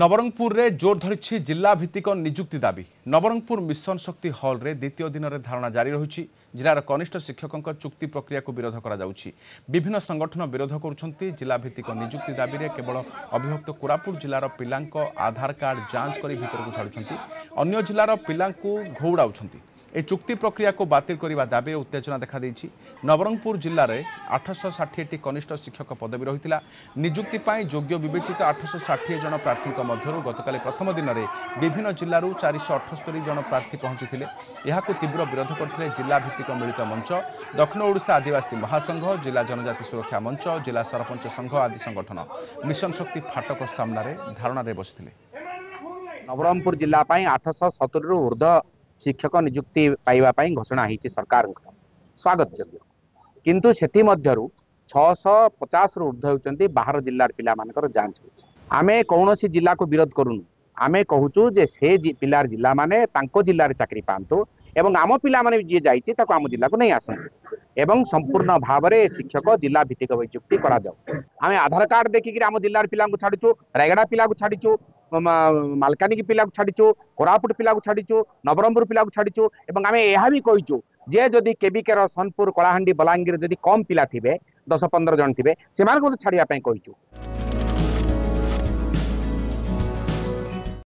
ନବରଙ୍ଗପୁରରେ ଜୋର ଧରିଛି ଜିଲ୍ଲାଭିତ୍ତିକ ନିଯୁକ୍ତି ଦାବି ନବରଙ୍ଗପୁର ମିଶନ ଶକ୍ତି ହଲ୍ରେ ଦ୍ୱିତୀୟ ଦିନରେ ଧାରଣା ଜାରି ରହିଛି ଜିଲ୍ଲାର କନିଷ୍ଠ ଶିକ୍ଷକଙ୍କ ଚୁକ୍ତି ପ୍ରକ୍ରିୟାକୁ ବିରୋଧ କରାଯାଉଛି ବିଭିନ୍ନ ସଂଗଠନ ବିରୋଧ କରୁଛନ୍ତି ଜିଲ୍ଲାଭିତ୍ତିକ ନିଯୁକ୍ତି ଦାବିରେ କେବଳ ଅବିଭକ୍ତ କୋରାପୁଟ ଜିଲ୍ଲାର ପିଲାଙ୍କ ଆଧାର କାର୍ଡ଼ ଯାଞ୍ଚ କରି ଭିତରକୁ ଛାଡ଼ୁଛନ୍ତି ଅନ୍ୟ ଜିଲ୍ଲାର ପିଲାଙ୍କୁ ଘଉଡ଼ାଉଛନ୍ତି এই চুক্তি প্রক্রিয়াকে বাতিল করা দাবিরে উত্তেজনা দেখা দিয়েছে নবরঙ্গপুর জেলার আঠশো ষাঠিয়েটি কনিষ্ঠ শিক্ষক পদবী রয়েছিল নিযুক্তি যোগ্য বিবেচিত আঠশো ষাঠিয়ে জন প্রার্থী মধ্যে গতকাল প্রথম দিনের বিভিন্ন জেলার চারিশ অঠস্তরি জন প্রার্থী পৌঁছি এখন তীব্র বিরোধ করলে জেলা ভিত্তিক মিলিত মঞ্চ দক্ষিণ ওড়শা আদিবাসী মহাসংঘ জেলা জনজাতি সুরক্ষা মঞ্চ জেলা সরপঞ্চ সংঘ আদি সংগঠন মিশন শক্তি ফাটক সামনে ଧାରଣାରେ ବସିଥିଲେ নবরঙ্গপুর জেলা আঠশো সতুরি ঊর্ধ্ব ଶିକ୍ଷକ ନିଯୁକ୍ତି ପାଇବା ପାଇଁ ଘୋଷଣା ହେଇଛି ସରକାରଙ୍କର ସ୍ୱାଗତଯୋଗ୍ୟ କିନ୍ତୁ ସେଥିମଧ୍ୟରୁ ଛଅଶହ ପଚାଶରୁ ଉର୍ଦ୍ଧ୍ୱ ହେଉଛନ୍ତି ବାହାର ଜିଲ୍ଲାର ପିଲାମାନଙ୍କର ଯାଞ୍ଚ ହେଉଛି ଆମେ କୌଣସି ଜିଲ୍ଲାକୁ ବିରୋଧ କରୁନୁ ଆମେ କହୁଛୁ ଯେ ସେ ପିଲାର ଜିଲ୍ଲାମାନେ ତାଙ୍କ ଜିଲ୍ଲାରେ ଚାକିରି ପାଆନ୍ତୁ ଏବଂ ଆମ ପିଲାମାନେ ଯିଏ ଯାଇଛି ତାକୁ ଆମ ଜିଲ୍ଲାକୁ ନେଇ ଆସନ୍ତୁ ଏବଂ ସମ୍ପୂର୍ଣ୍ଣ ଭାବରେ ଶିକ୍ଷକ ଜିଲ୍ଲା ଭିତ୍ତିକ ନିଯୁକ୍ତି କରାଯାଉ ଆମେ ଆଧାର କାର୍ଡ ଦେଖିକିରି ଆମ ଜିଲ୍ଲାର ପିଲାଙ୍କୁ ଛାଡ଼ୁଛୁ ରାୟଗଡ଼ା ପିଲାକୁ ଛାଡ଼ିଛୁ ମାଲକାନଗିରି ପିଲାକୁ ଛାଡ଼ିଛୁ କୋରାପୁଟ ପିଲାକୁ ଛାଡ଼ିଛୁ ନବରଙ୍ଗପୁର ପିଲାକୁ ଛାଡ଼ିଛୁ ଏବଂ ଆମେ ଏହା ବି କହିଛୁ ଯେ ଯଦି କେବିକେର ସୋନପୁର କଳାହାଣ୍ଡି ବଲାଙ୍ଗୀର ଯଦି କମ୍ ପିଲା ଥିବେ ଦଶ ପନ୍ଦର ଜଣ ଥିବେ ସେମାନଙ୍କୁ ଛାଡ଼ିବା ପାଇଁ କହିଛୁ